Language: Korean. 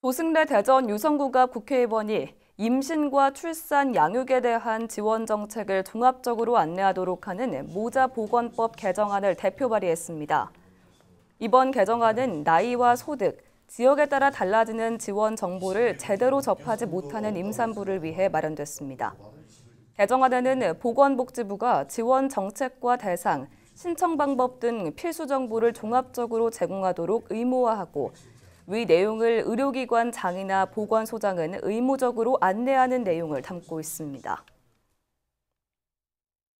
조승래 대전 유성구가 국회의원이 임신과 출산 양육에 대한 지원 정책을 종합적으로 안내하도록 하는 모자보건법 개정안을 대표 발의했습니다. 이번 개정안은 나이와 소득, 지역에 따라 달라지는 지원 정보를 제대로 접하지 못하는 임산부를 위해 마련됐습니다. 개정안에는 보건복지부가 지원 정책과 대상, 신청 방법 등 필수 정보를 종합적으로 제공하도록 의무화하고 위 내용을 의료기관 장이나 보건소장은 의무적으로 안내하는 내용을 담고 있습니다.